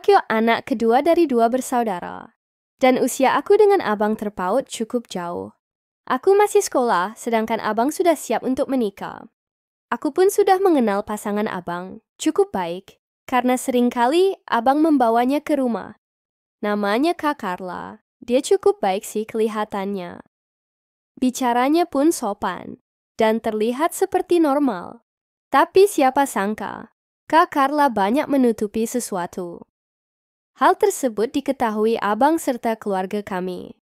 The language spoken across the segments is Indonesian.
Akio anak kedua dari dua bersaudara. Dan usia aku dengan abang terpaut cukup jauh. Aku masih sekolah, sedangkan abang sudah siap untuk menikah. Aku pun sudah mengenal pasangan abang, cukup baik, karena seringkali abang membawanya ke rumah. Namanya Kak Carla. Dia cukup baik sih kelihatannya. Bicaranya pun sopan, dan terlihat seperti normal. Tapi siapa sangka, Kak Carla banyak menutupi sesuatu. Hal tersebut diketahui abang serta keluarga kami.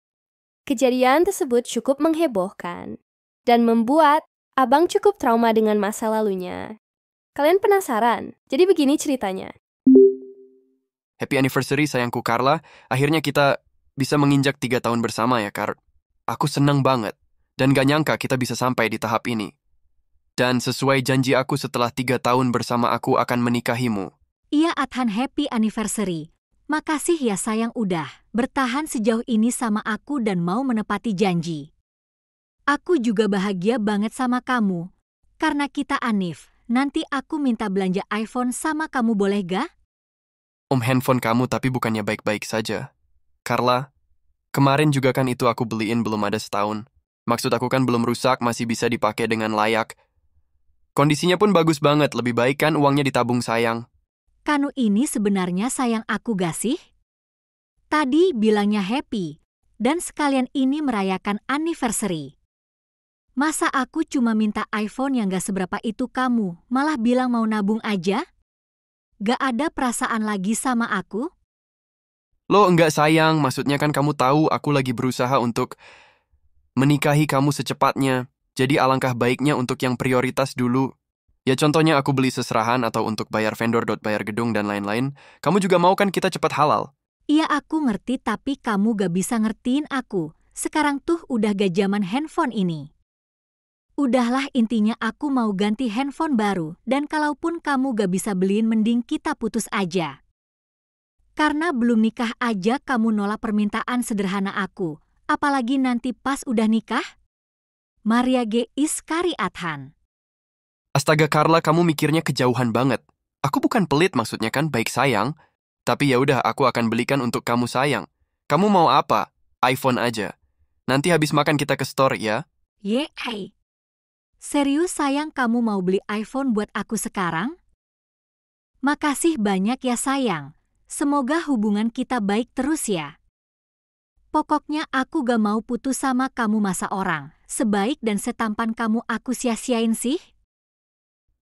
Kejadian tersebut cukup menghebohkan dan membuat abang cukup trauma dengan masa lalunya. Kalian penasaran? Jadi begini ceritanya. Happy anniversary sayangku Carla. Akhirnya kita bisa menginjak tiga tahun bersama ya, Kar. Aku senang banget. Dan gak nyangka kita bisa sampai di tahap ini. Dan sesuai janji aku setelah tiga tahun bersama aku akan menikahimu. Iya Adhan happy anniversary. Makasih ya sayang udah bertahan sejauh ini sama aku dan mau menepati janji. Aku juga bahagia banget sama kamu. Karena kita Anif, nanti aku minta belanja iPhone sama kamu boleh gak? Om handphone kamu tapi bukannya baik-baik saja. Carla, kemarin juga kan itu aku beliin belum ada setahun. Maksud aku kan belum rusak, masih bisa dipakai dengan layak. Kondisinya pun bagus banget, lebih baik kan uangnya ditabung sayang. Kanu ini sebenarnya sayang aku gak sih? Tadi bilangnya happy, dan sekalian ini merayakan anniversary. Masa aku cuma minta iPhone yang gak seberapa itu kamu, malah bilang mau nabung aja? Gak ada perasaan lagi sama aku? Lo enggak sayang, maksudnya kan kamu tahu aku lagi berusaha untuk menikahi kamu secepatnya. Jadi alangkah baiknya untuk yang prioritas dulu, Ya contohnya aku beli seserahan atau untuk bayar vendor bayar gedung dan lain-lain. Kamu juga mau kan kita cepat halal? Iya aku ngerti tapi kamu gak bisa ngertiin aku. Sekarang tuh udah gak zaman handphone ini. Udahlah intinya aku mau ganti handphone baru dan kalaupun kamu gak bisa beliin mending kita putus aja. Karena belum nikah aja kamu nolak permintaan sederhana aku. Apalagi nanti pas udah nikah? Maria G. Iskari Adhan Astaga Carla, kamu mikirnya kejauhan banget. Aku bukan pelit maksudnya kan, baik sayang. Tapi ya udah, aku akan belikan untuk kamu sayang. Kamu mau apa? iPhone aja. Nanti habis makan kita ke store ya. Yeay. Yeah. Serius sayang kamu mau beli iPhone buat aku sekarang? Makasih banyak ya sayang. Semoga hubungan kita baik terus ya. Pokoknya aku gak mau putus sama kamu masa orang. Sebaik dan setampan kamu aku sia-siain sih.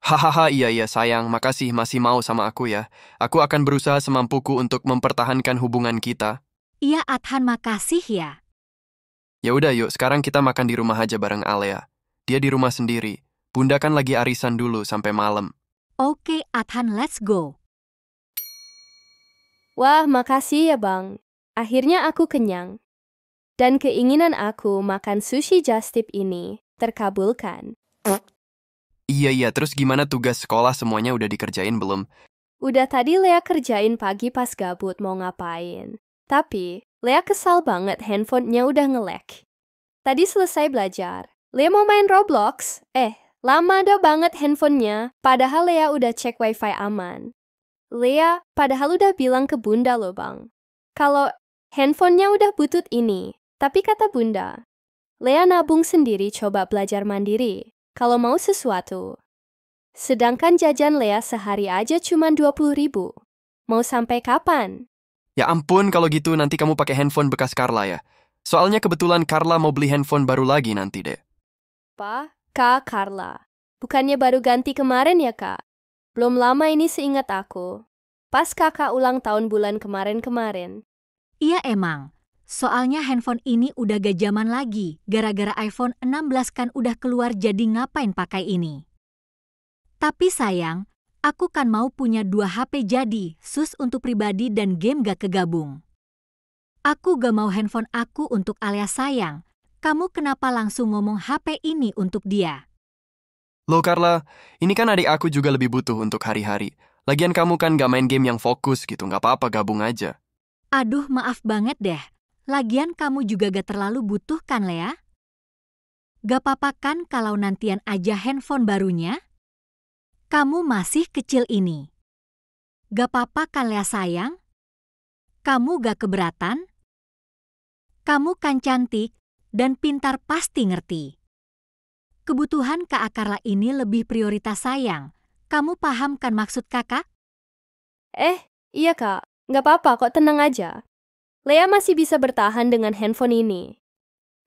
Hahaha, iya iya sayang, makasih masih mau sama aku ya. Aku akan berusaha semampuku untuk mempertahankan hubungan kita. Iya Adhan, makasih ya. Ya udah yuk, sekarang kita makan di rumah aja bareng Alea. Dia di rumah sendiri. Bunda kan lagi arisan dulu sampai malam. Oke, Adhan, let's go. Wah, makasih ya Bang. Akhirnya aku kenyang. Dan keinginan aku makan sushi just tip ini terkabulkan. Iya, iya. Terus gimana tugas sekolah semuanya udah dikerjain belum? Udah tadi Lea kerjain pagi pas gabut mau ngapain. Tapi, Lea kesal banget handphonenya udah ngelek. Tadi selesai belajar. Lea mau main Roblox. Eh, lama ada banget handphonenya, padahal Lea udah cek wifi aman. Lea, padahal udah bilang ke bunda loh bang. Kalau handphonenya udah butut ini, tapi kata bunda, Lea nabung sendiri coba belajar mandiri kalau mau sesuatu. Sedangkan jajan Lea sehari aja cuma 20 ribu. Mau sampai kapan? Ya ampun kalau gitu nanti kamu pakai handphone bekas Carla ya. Soalnya kebetulan Carla mau beli handphone baru lagi nanti deh. Pa, Kak Carla. Bukannya baru ganti kemarin ya kak? Belum lama ini seingat aku. Pas kakak ulang tahun bulan kemarin-kemarin. Iya emang, Soalnya handphone ini udah gak zaman lagi, gara-gara iPhone 16 kan udah keluar jadi ngapain pakai ini. Tapi sayang, aku kan mau punya dua HP jadi, sus untuk pribadi dan game gak kegabung. Aku gak mau handphone aku untuk alias sayang. Kamu kenapa langsung ngomong HP ini untuk dia? Loh Carla, ini kan adik aku juga lebih butuh untuk hari-hari. Lagian kamu kan gak main game yang fokus gitu, gak apa-apa gabung aja. Aduh, maaf banget deh. Lagian kamu juga gak terlalu butuh kan, Lea? Gak apa-apa kan kalau nantian aja handphone barunya? Kamu masih kecil ini. Gak apa-apa kan, Lea sayang? Kamu gak keberatan? Kamu kan cantik dan pintar pasti ngerti. Kebutuhan Kak Akarla ini lebih prioritas sayang. Kamu paham kan maksud kakak? Eh, iya kak. gak apa-apa kok tenang aja. Lea masih bisa bertahan dengan handphone ini.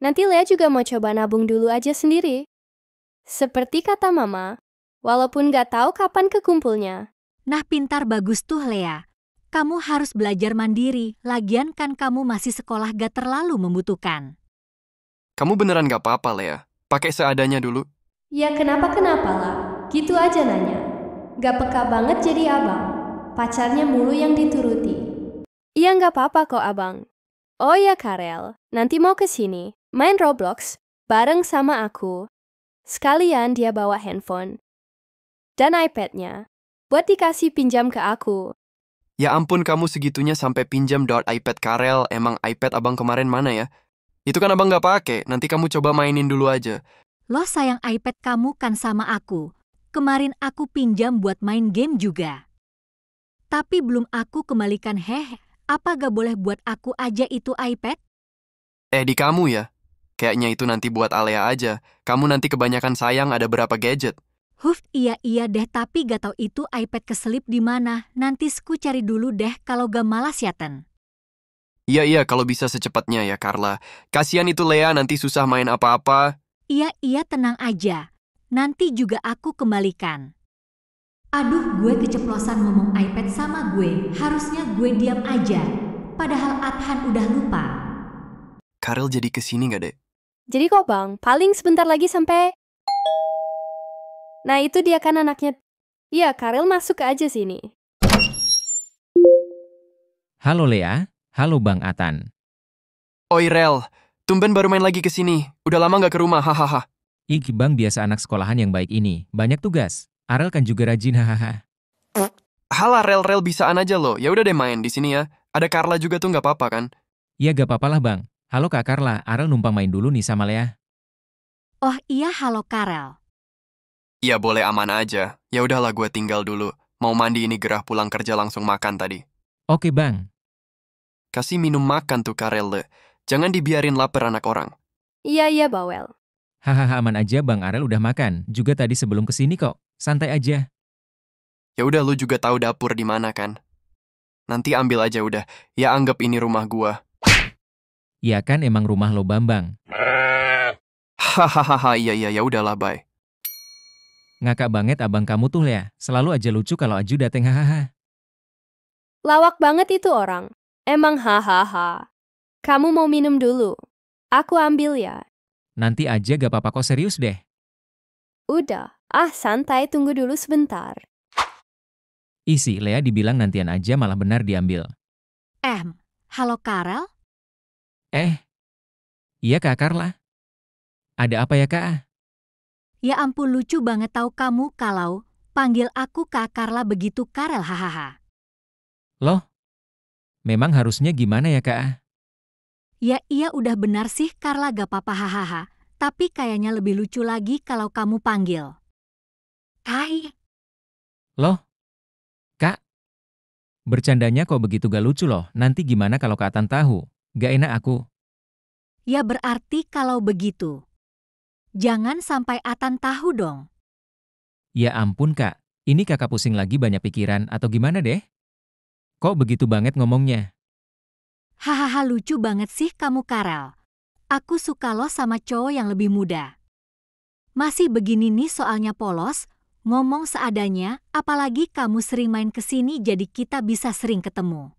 Nanti Lea juga mau coba nabung dulu aja sendiri. Seperti kata mama, walaupun gak tahu kapan kekumpulnya. Nah pintar bagus tuh Lea. Kamu harus belajar mandiri, lagian kan kamu masih sekolah gak terlalu membutuhkan. Kamu beneran gak apa-apa Lea, pakai seadanya dulu. Ya kenapa-kenapa lah, gitu aja nanya. Gak peka banget jadi abang, pacarnya mulu yang dituruti. Iya nggak apa-apa kok abang. Oh ya Karel, nanti mau ke sini, main Roblox, bareng sama aku. Sekalian dia bawa handphone. Dan iPad-nya buat dikasih pinjam ke aku. Ya ampun kamu segitunya sampai pinjam dot iPad Karel, emang iPad abang kemarin mana ya? Itu kan abang nggak pakai, nanti kamu coba mainin dulu aja. Lo sayang iPad kamu kan sama aku. Kemarin aku pinjam buat main game juga. Tapi belum aku kembalikan hehe. Apa gak boleh buat aku aja itu iPad? Eh, di kamu ya? Kayaknya itu nanti buat Alea aja. Kamu nanti kebanyakan sayang ada berapa gadget. Huf, iya-iya deh, tapi gak tau itu iPad keselip di mana. Nanti sku cari dulu deh kalau gak malas ya, Ten. Iya-iya, kalau bisa secepatnya ya, Carla. Kasian itu Lea nanti susah main apa-apa. Iya-iya, tenang aja. Nanti juga aku kembalikan. Aduh gue keceplosan ngomong iPad sama gue, harusnya gue diam aja. Padahal Adhan udah lupa. Karel jadi kesini gak dek? Jadi kok bang, paling sebentar lagi sampai... Nah itu dia kan anaknya. Iya, Karel masuk aja sini. Halo Lea, halo Bang Atan. Oi Rel, tumben baru main lagi ke sini. Udah lama nggak ke rumah, hahaha. Ih, Bang biasa anak sekolahan yang baik ini. Banyak tugas. Arel kan juga rajin, hahaha. Halah rel-rel bisaan aja lo. Ya udah deh main di sini ya. Ada Carla juga tuh nggak apa-apa kan? Iya gak apa apa lah bang. Halo Kak Carla, Arel numpang main dulu nih sama Lea. Oh iya halo Karel. Iya boleh aman aja. Ya udahlah gue tinggal dulu. Mau mandi ini gerah pulang kerja langsung makan tadi. Oke bang. Kasih minum makan tuh Karel le. Jangan dibiarin lapar anak orang. Iya iya Bawel. Hahaha aman aja Bang Arel udah makan. Juga tadi sebelum kesini kok. Santai aja. Ya udah lu juga tahu dapur di mana kan? Nanti ambil aja udah. Ya anggap ini rumah gua. Ya kan emang rumah lo Bambang. Hahaha, iya iya ya udahlah bye. Ngakak banget abang kamu tuh ya. Selalu aja lucu kalau Aju dateng hahaha. Lawak banget itu orang. Emang hahaha. Kamu mau minum dulu? Aku ambil ya. Nanti aja gak apa-apa kok serius deh. Udah. Ah, santai, tunggu dulu sebentar. Isi, Lea dibilang nantian aja malah benar diambil. Em, halo Karel? Eh, iya Kak Karla. Ada apa ya Kak? Ya ampun lucu banget tahu kamu kalau panggil aku Kak Karla begitu Karel hahaha. Loh, memang harusnya gimana ya Kak? Ya iya udah benar sih Karla gak apa-apa hahaha tapi kayaknya lebih lucu lagi kalau kamu panggil. Kai. Loh? Kak? Bercandanya kok begitu gak lucu loh, nanti gimana kalau Atan tahu? Gak enak aku. Ya berarti kalau begitu. Jangan sampai Atan tahu dong. Ya ampun kak, ini kakak pusing lagi banyak pikiran atau gimana deh? Kok begitu banget ngomongnya? Hahaha lucu banget sih kamu Karel. Aku suka lo sama cowok yang lebih muda. Masih begini nih soalnya polos, ngomong seadanya, apalagi kamu sering main ke sini jadi kita bisa sering ketemu.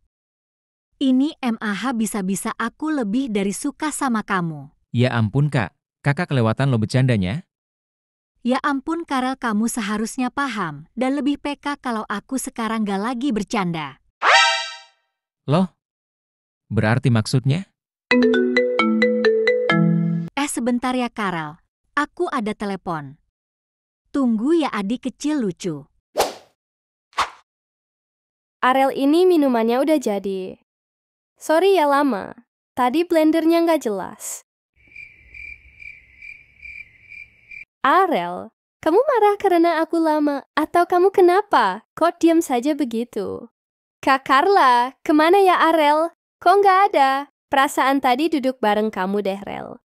Ini MAH bisa-bisa aku lebih dari suka sama kamu. Ya ampun kak, kakak kelewatan lo bercandanya. Ya ampun Karel kamu seharusnya paham dan lebih peka kalau aku sekarang gak lagi bercanda. Loh? Berarti maksudnya? sebentar ya Karel, Aku ada telepon. Tunggu ya adik kecil lucu. Arel ini minumannya udah jadi. Sorry ya lama, tadi blendernya nggak jelas. Arel, kamu marah karena aku lama atau kamu kenapa? Kok diam saja begitu? Kak Carla, kemana ya Arel? Kok nggak ada? Perasaan tadi duduk bareng kamu deh, Rel.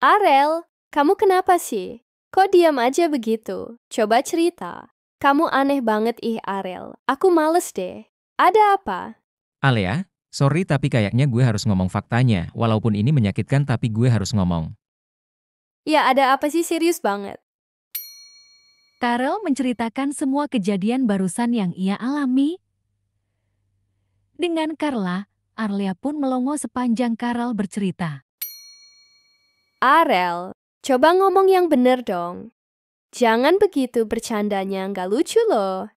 Arel, kamu kenapa sih? Kok diam aja begitu? Coba cerita. Kamu aneh banget ih Arel, aku males deh. Ada apa? Alea, sorry tapi kayaknya gue harus ngomong faktanya, walaupun ini menyakitkan tapi gue harus ngomong. Ya ada apa sih serius banget? Karel menceritakan semua kejadian barusan yang ia alami. Dengan Carla, Arlea pun melongo sepanjang Karel bercerita. Arel, coba ngomong yang bener dong. Jangan begitu bercandanya, nggak lucu loh.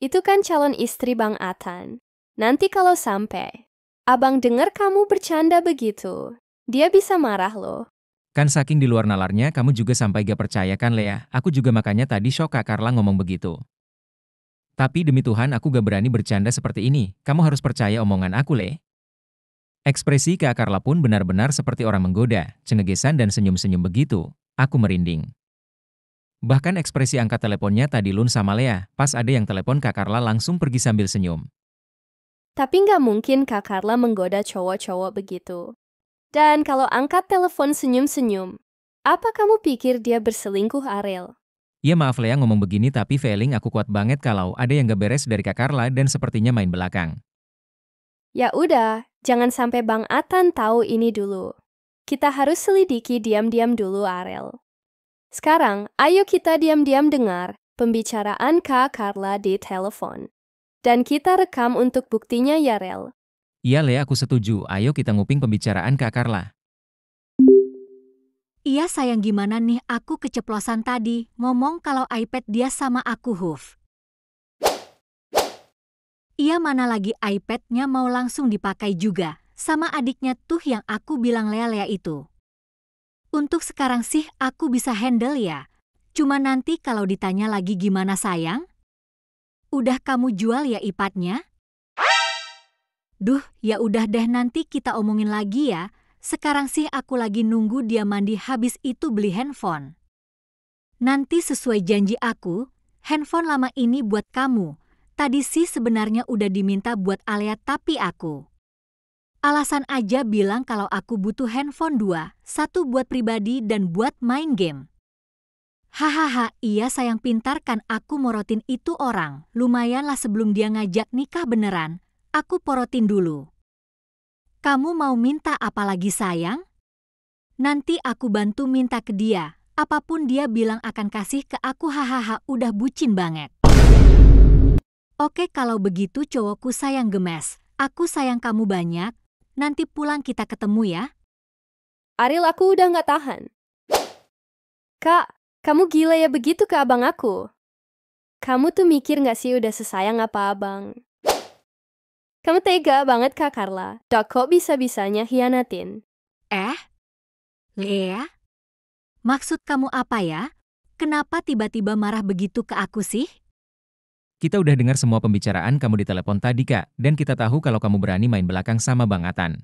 Itu kan calon istri Bang Atan. Nanti kalau sampai, abang dengar kamu bercanda begitu, dia bisa marah loh. Kan saking di luar nalarnya, kamu juga sampai gak percaya kan, Lea? Aku juga makanya tadi shock Kak Carla ngomong begitu. Tapi demi Tuhan, aku gak berani bercanda seperti ini. Kamu harus percaya omongan aku, Le. Ekspresi Kak Carla pun benar-benar seperti orang menggoda, cengengesan dan senyum-senyum begitu. Aku merinding. Bahkan ekspresi angkat teleponnya tadi Lun sama Lea, pas ada yang telepon Kak Carla langsung pergi sambil senyum. Tapi nggak mungkin Kak Carla menggoda cowok-cowok begitu. Dan kalau angkat telepon senyum-senyum, apa kamu pikir dia berselingkuh Ariel? Ya maaf Lea ngomong begini tapi feeling aku kuat banget kalau ada yang gak beres dari Kak Carla dan sepertinya main belakang. Ya udah, Jangan sampai Bang Atan tahu ini dulu. Kita harus selidiki diam-diam dulu, Arel. Sekarang, ayo kita diam-diam dengar pembicaraan Kak Carla di telepon. Dan kita rekam untuk buktinya ya, Rel. Iya, Le, aku setuju. Ayo kita nguping pembicaraan Kak Carla. Iya sayang gimana nih aku keceplosan tadi ngomong kalau iPad dia sama aku Huf. Iya mana lagi iPad-nya mau langsung dipakai juga, sama adiknya tuh yang aku bilang lea-lea itu. Untuk sekarang sih aku bisa handle ya, cuma nanti kalau ditanya lagi gimana sayang? Udah kamu jual ya iPad-nya? Duh, ya udah deh nanti kita omongin lagi ya. Sekarang sih aku lagi nunggu dia mandi habis itu beli handphone. Nanti sesuai janji aku, handphone lama ini buat kamu. Tadi sih sebenarnya udah diminta buat Alea tapi aku. Alasan aja bilang kalau aku butuh handphone dua, satu buat pribadi dan buat main game. Hahaha, iya sayang pintar kan aku morotin itu orang. Lumayanlah sebelum dia ngajak nikah beneran, aku porotin dulu. Kamu mau minta apa lagi sayang? Nanti aku bantu minta ke dia, apapun dia bilang akan kasih ke aku hahaha udah bucin banget. Oke kalau begitu cowokku sayang gemes, aku sayang kamu banyak, nanti pulang kita ketemu ya. Ariel aku udah nggak tahan. Kak, kamu gila ya begitu ke abang aku. Kamu tuh mikir nggak sih udah sesayang apa abang? Kamu tega banget kak Carla, dok kok bisa-bisanya hianatin. Eh? Lea? Maksud kamu apa ya? Kenapa tiba-tiba marah begitu ke aku sih? Kita udah dengar semua pembicaraan kamu di telepon tadi kak, dan kita tahu kalau kamu berani main belakang sama Bang Atan.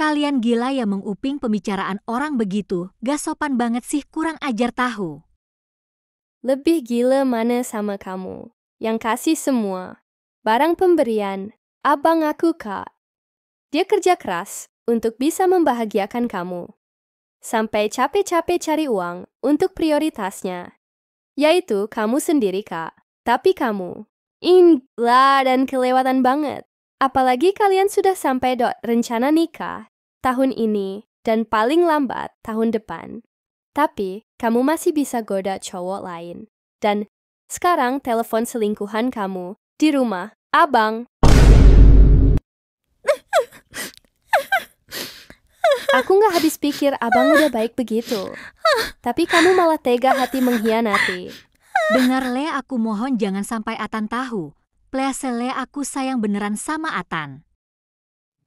Kalian gila ya menguping pembicaraan orang begitu, gak sopan banget sih kurang ajar tahu. Lebih gila mana sama kamu, yang kasih semua. Barang pemberian, abang aku kak. Dia kerja keras untuk bisa membahagiakan kamu. Sampai capek-capek cari uang untuk prioritasnya, yaitu kamu sendiri kak. Tapi kamu, ingla dan kelewatan banget. Apalagi kalian sudah sampai dot rencana nikah tahun ini dan paling lambat tahun depan. Tapi, kamu masih bisa goda cowok lain. Dan sekarang telepon selingkuhan kamu di rumah, abang. Aku nggak habis pikir abang udah baik begitu. Tapi kamu malah tega hati mengkhianati. Dengar Le, aku mohon jangan sampai Atan tahu. Please Le, aku sayang beneran sama Atan.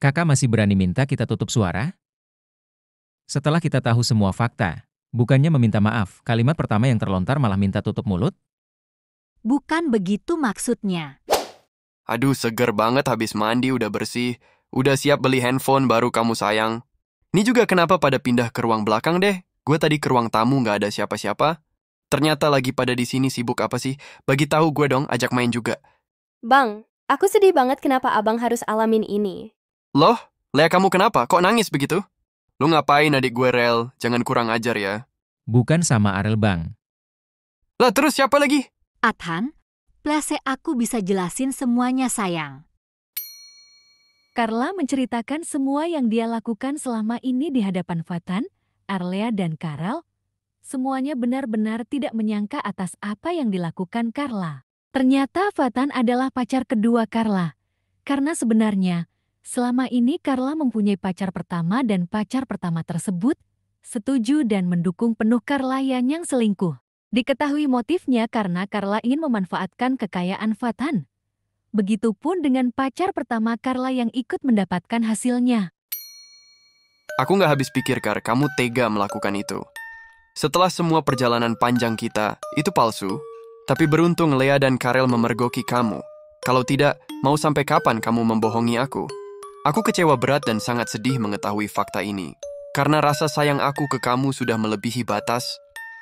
Kakak masih berani minta kita tutup suara? Setelah kita tahu semua fakta, bukannya meminta maaf, kalimat pertama yang terlontar malah minta tutup mulut? Bukan begitu maksudnya. Aduh, seger banget habis mandi udah bersih. Udah siap beli handphone baru kamu sayang. Ini juga kenapa pada pindah ke ruang belakang deh. Gue tadi ke ruang tamu nggak ada siapa-siapa. Ternyata lagi pada di sini sibuk apa sih? Bagi tahu gue dong, ajak main juga. Bang, aku sedih banget kenapa abang harus alamin ini. Loh? Lea kamu kenapa? Kok nangis begitu? Lu ngapain adik gue, Rel? Jangan kurang ajar ya. Bukan sama Arel, Bang. Lah terus siapa lagi? Athan, plase aku bisa jelasin semuanya, sayang. Carla menceritakan semua yang dia lakukan selama ini di hadapan Fatan, Arlea dan Karel semuanya benar-benar tidak menyangka atas apa yang dilakukan Carla. Ternyata Fatan adalah pacar kedua Carla. Karena sebenarnya, selama ini Carla mempunyai pacar pertama dan pacar pertama tersebut setuju dan mendukung penuh Carla yang, yang selingkuh. Diketahui motifnya karena Carla ingin memanfaatkan kekayaan Fatan. Begitupun dengan pacar pertama Carla yang ikut mendapatkan hasilnya. Aku nggak habis pikir, Kar. Kamu tega melakukan itu. Setelah semua perjalanan panjang kita, itu palsu. Tapi beruntung Lea dan Karel memergoki kamu. Kalau tidak, mau sampai kapan kamu membohongi aku? Aku kecewa berat dan sangat sedih mengetahui fakta ini. Karena rasa sayang aku ke kamu sudah melebihi batas,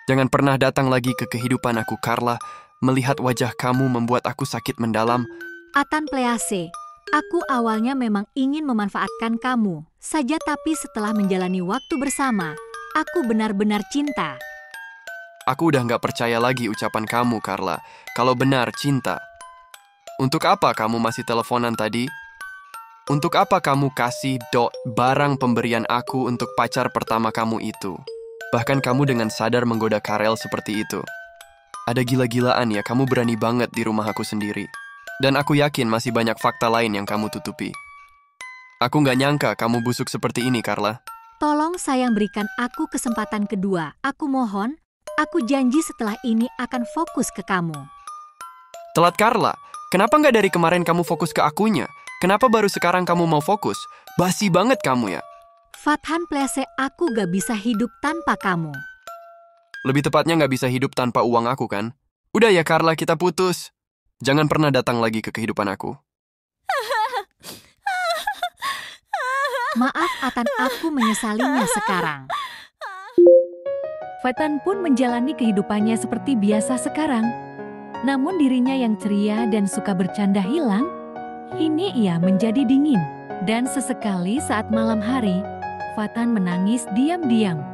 jangan pernah datang lagi ke kehidupan aku, Carla. Melihat wajah kamu membuat aku sakit mendalam. Atan Please, aku awalnya memang ingin memanfaatkan kamu, saja tapi setelah menjalani waktu bersama, Aku benar-benar cinta. Aku udah nggak percaya lagi ucapan kamu, Carla. Kalau benar cinta. Untuk apa kamu masih teleponan tadi? Untuk apa kamu kasih dot barang pemberian aku untuk pacar pertama kamu itu? Bahkan kamu dengan sadar menggoda Karel seperti itu. Ada gila-gilaan ya, kamu berani banget di rumah aku sendiri. Dan aku yakin masih banyak fakta lain yang kamu tutupi. Aku nggak nyangka kamu busuk seperti ini, Carla. Tolong sayang berikan aku kesempatan kedua. Aku mohon, aku janji setelah ini akan fokus ke kamu. Telat Carla, kenapa nggak dari kemarin kamu fokus ke akunya? Kenapa baru sekarang kamu mau fokus? Basi banget kamu ya. Fathan plese aku gak bisa hidup tanpa kamu. Lebih tepatnya gak bisa hidup tanpa uang aku kan? Udah ya Carla kita putus. Jangan pernah datang lagi ke kehidupan aku. Maaf akan aku menyesalinya sekarang. Fatan pun menjalani kehidupannya seperti biasa sekarang. Namun dirinya yang ceria dan suka bercanda hilang, ini ia menjadi dingin. Dan sesekali saat malam hari, Fatan menangis diam-diam.